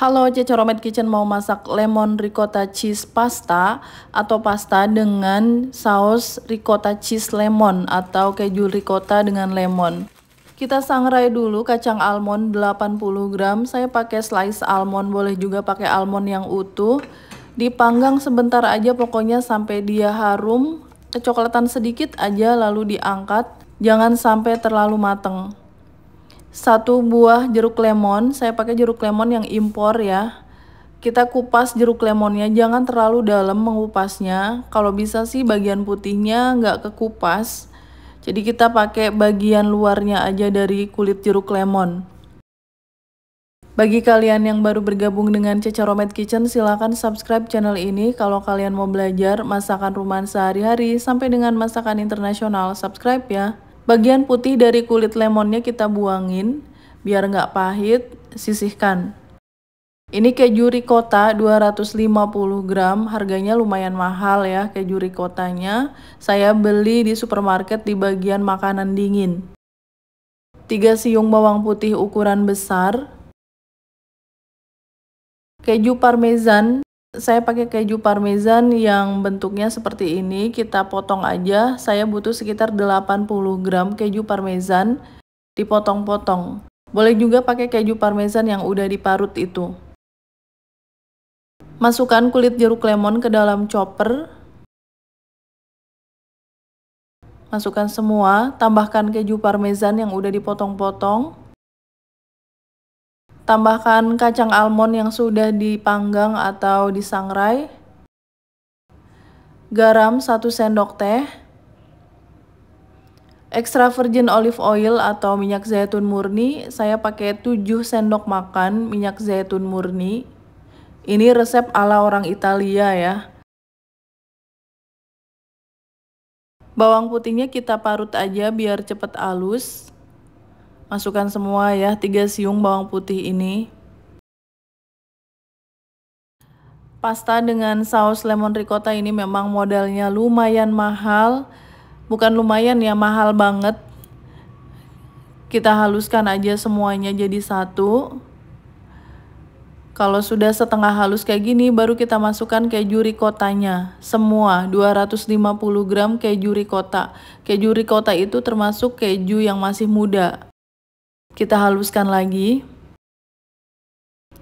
Halo Cecoromet Kitchen mau masak lemon ricotta cheese pasta atau pasta dengan saus ricotta cheese lemon atau keju ricotta dengan lemon. Kita sangrai dulu kacang almond 80 gram, saya pakai slice almond, boleh juga pakai almond yang utuh. Dipanggang sebentar aja pokoknya sampai dia harum, kecoklatan sedikit aja lalu diangkat, jangan sampai terlalu mateng satu buah jeruk lemon, saya pakai jeruk lemon yang impor ya. Kita kupas jeruk lemonnya, jangan terlalu dalam mengupasnya. Kalau bisa sih bagian putihnya nggak kekupas. Jadi kita pakai bagian luarnya aja dari kulit jeruk lemon. Bagi kalian yang baru bergabung dengan Cecaromet Kitchen, silahkan subscribe channel ini kalau kalian mau belajar masakan rumahan sehari-hari sampai dengan masakan internasional. Subscribe ya! Bagian putih dari kulit lemonnya kita buangin, biar nggak pahit, sisihkan. Ini keju ricotta 250 gram, harganya lumayan mahal ya keju ricottanya. Saya beli di supermarket di bagian makanan dingin. 3 siung bawang putih ukuran besar. Keju parmesan saya pakai keju parmesan yang bentuknya seperti ini, kita potong aja. Saya butuh sekitar 80 gram keju parmesan dipotong-potong. Boleh juga pakai keju parmesan yang udah diparut itu. Masukkan kulit jeruk lemon ke dalam chopper. Masukkan semua, tambahkan keju parmesan yang udah dipotong-potong. Tambahkan kacang almond yang sudah dipanggang atau disangrai. Garam 1 sendok teh. Extra virgin olive oil atau minyak zaitun murni, saya pakai 7 sendok makan minyak zaitun murni. Ini resep ala orang Italia ya. Bawang putihnya kita parut aja biar cepet halus. Masukkan semua ya 3 siung bawang putih ini. Pasta dengan saus lemon ricotta ini memang modalnya lumayan mahal. Bukan lumayan ya, mahal banget. Kita haluskan aja semuanya jadi satu. Kalau sudah setengah halus kayak gini, baru kita masukkan keju ricottanya Semua 250 gram keju ricotta. Keju ricotta itu termasuk keju yang masih muda. Kita haluskan lagi.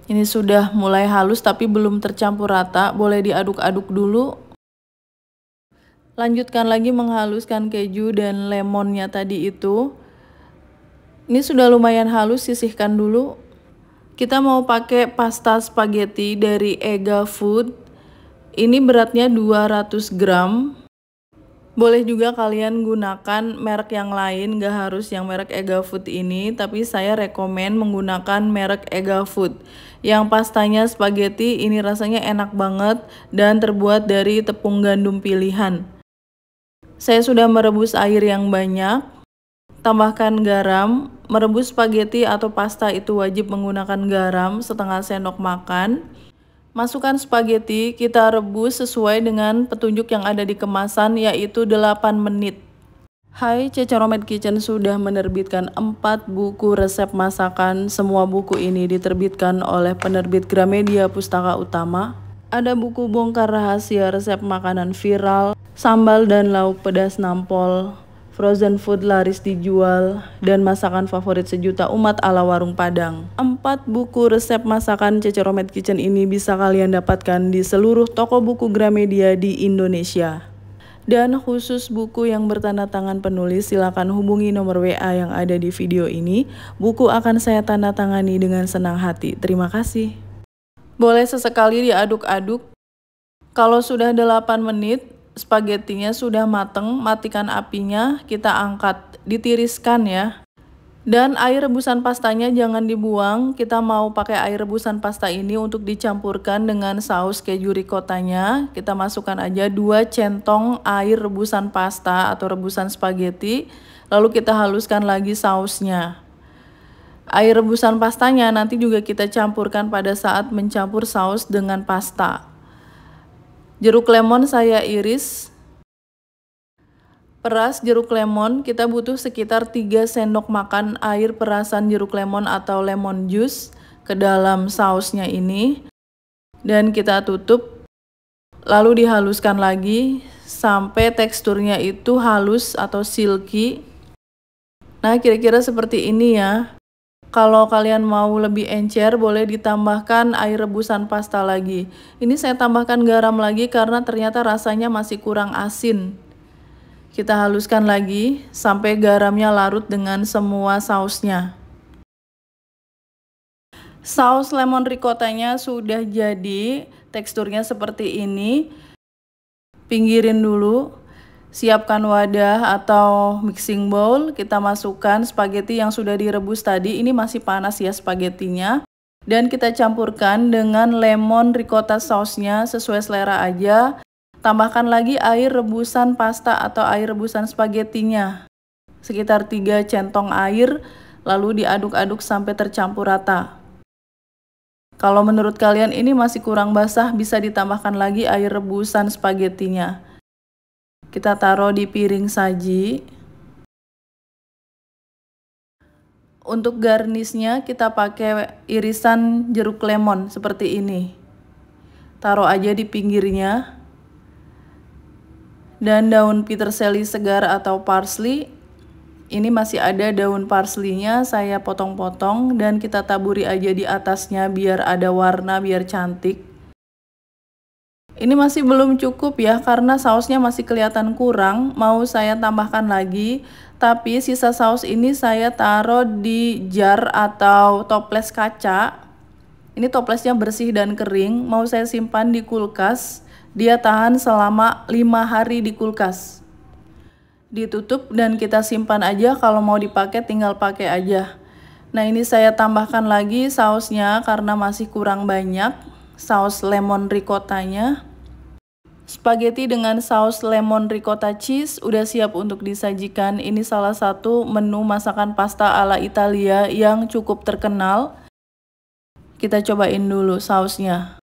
Ini sudah mulai halus tapi belum tercampur rata, boleh diaduk-aduk dulu. Lanjutkan lagi menghaluskan keju dan lemonnya tadi itu. Ini sudah lumayan halus, sisihkan dulu. Kita mau pakai pasta spaghetti dari Ega Food. Ini beratnya 200 gram. Boleh juga kalian gunakan merek yang lain, gak harus yang merek Ega Food ini, tapi saya rekomen menggunakan merek Ega Food. Yang pastanya spaghetti ini rasanya enak banget dan terbuat dari tepung gandum pilihan. Saya sudah merebus air yang banyak, tambahkan garam, merebus spaghetti atau pasta itu wajib menggunakan garam setengah sendok makan. Masukkan spaghetti, kita rebus sesuai dengan petunjuk yang ada di kemasan yaitu 8 menit. Hai, Cecaromet Kitchen sudah menerbitkan 4 buku resep masakan. Semua buku ini diterbitkan oleh penerbit Gramedia Pustaka Utama. Ada buku bongkar rahasia resep makanan viral, sambal dan lauk pedas nampol, frozen food laris dijual, dan masakan favorit sejuta umat ala warung Padang. Empat buku resep masakan Ceceromet Kitchen ini bisa kalian dapatkan di seluruh toko buku Gramedia di Indonesia. Dan khusus buku yang bertanda tangan penulis silakan hubungi nomor WA yang ada di video ini. Buku akan saya tanda tangani dengan senang hati. Terima kasih. Boleh sesekali diaduk-aduk. Kalau sudah 8 menit, Spagettinya sudah mateng, matikan apinya, kita angkat, ditiriskan ya. Dan air rebusan pastanya jangan dibuang, kita mau pakai air rebusan pasta ini untuk dicampurkan dengan saus keju ricottanya. Kita masukkan aja 2 centong air rebusan pasta atau rebusan spageti, lalu kita haluskan lagi sausnya. Air rebusan pastanya nanti juga kita campurkan pada saat mencampur saus dengan pasta. Jeruk lemon saya iris. Peras jeruk lemon, kita butuh sekitar 3 sendok makan air perasan jeruk lemon atau lemon juice ke dalam sausnya ini. Dan kita tutup, lalu dihaluskan lagi sampai teksturnya itu halus atau silky. Nah, kira-kira seperti ini ya. Kalau kalian mau lebih encer, boleh ditambahkan air rebusan pasta lagi. Ini saya tambahkan garam lagi karena ternyata rasanya masih kurang asin. Kita haluskan lagi sampai garamnya larut dengan semua sausnya. Saus lemon ricottanya sudah jadi, teksturnya seperti ini. Pinggirin dulu, Siapkan wadah atau mixing bowl, kita masukkan spaghetti yang sudah direbus tadi, ini masih panas ya spagettinya. Dan kita campurkan dengan lemon ricotta sausnya sesuai selera aja. Tambahkan lagi air rebusan pasta atau air rebusan spaghettinya, sekitar 3 centong air, lalu diaduk-aduk sampai tercampur rata. Kalau menurut kalian ini masih kurang basah, bisa ditambahkan lagi air rebusan spaghettinya. Kita taruh di piring saji. Untuk garnisnya kita pakai irisan jeruk lemon seperti ini. Taruh aja di pinggirnya. Dan daun peterseli segar atau parsley. Ini masih ada daun parsleynya saya potong-potong dan kita taburi aja di atasnya biar ada warna, biar cantik. Ini masih belum cukup ya karena sausnya masih kelihatan kurang, mau saya tambahkan lagi. Tapi sisa saus ini saya taruh di jar atau toples kaca. Ini toplesnya bersih dan kering, mau saya simpan di kulkas. Dia tahan selama 5 hari di kulkas. Ditutup dan kita simpan aja kalau mau dipakai tinggal pakai aja. Nah ini saya tambahkan lagi sausnya karena masih kurang banyak saus lemon ricottanya Spaghetti dengan saus lemon ricotta cheese udah siap untuk disajikan. Ini salah satu menu masakan pasta ala Italia yang cukup terkenal. Kita cobain dulu sausnya.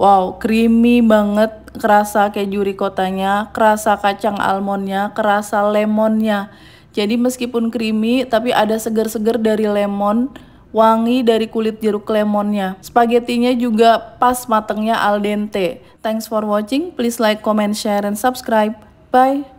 Wow, creamy banget, kerasa keju ricottanya, kerasa kacang almondnya, kerasa lemonnya. Jadi meskipun creamy tapi ada seger-seger dari lemon wangi dari kulit jeruk lemonnya. Spagettinya juga pas matangnya al dente. Thanks for watching. Please like, comment, share, and subscribe. Bye.